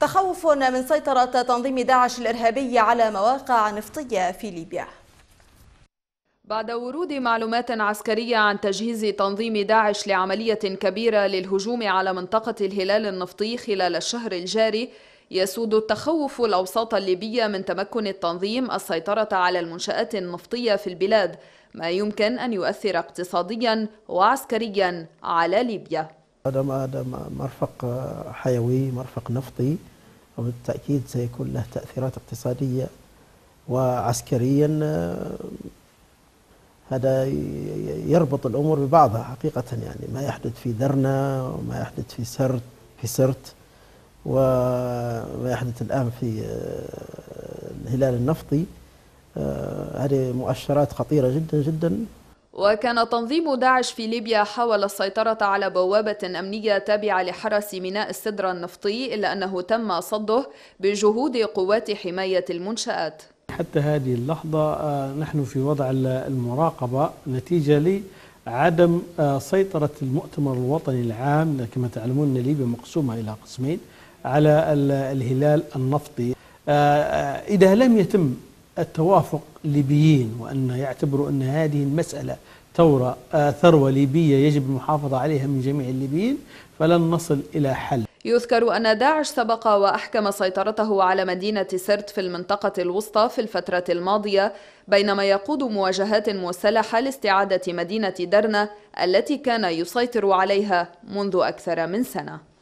تخوف من سيطرة تنظيم داعش الإرهابي على مواقع نفطية في ليبيا بعد ورود معلومات عسكرية عن تجهيز تنظيم داعش لعملية كبيرة للهجوم على منطقة الهلال النفطي خلال الشهر الجاري يسود التخوف الأوساط الليبية من تمكن التنظيم السيطرة على المنشآت النفطية في البلاد ما يمكن أن يؤثر اقتصاديا وعسكريا على ليبيا هذا مرفق آه، حيوي مرفق نفطي وبالتأكيد سيكون له تأثيرات اقتصادية وعسكريا آه، هذا يربط الأمور ببعضها حقيقة يعني ما يحدث في درنا وما يحدث في سرت في سرت وما يحدث الآن في آه، الهلال النفطي هذه مؤشرات خطيرة جدا جدا وكان تنظيم داعش في ليبيا حاول السيطرة على بوابة أمنية تابعة لحرس ميناء السدر النفطي إلا أنه تم صده بجهود قوات حماية المنشآت حتى هذه اللحظة آه، نحن في وضع المراقبة نتيجة لعدم آه، سيطرة المؤتمر الوطني العام كما تعلمون أن ليبيا مقسومة إلى قسمين على الهلال النفطي آه، إذا لم يتم التوافق الليبيين وأن يعتبروا أن هذه المسألة ثورة ثروة ليبية يجب المحافظة عليها من جميع الليبيين فلن نصل إلى حل يذكر أن داعش سبق وأحكم سيطرته على مدينة سرت في المنطقة الوسطى في الفترة الماضية بينما يقود مواجهات مسلحة لاستعادة مدينة درنة التي كان يسيطر عليها منذ أكثر من سنة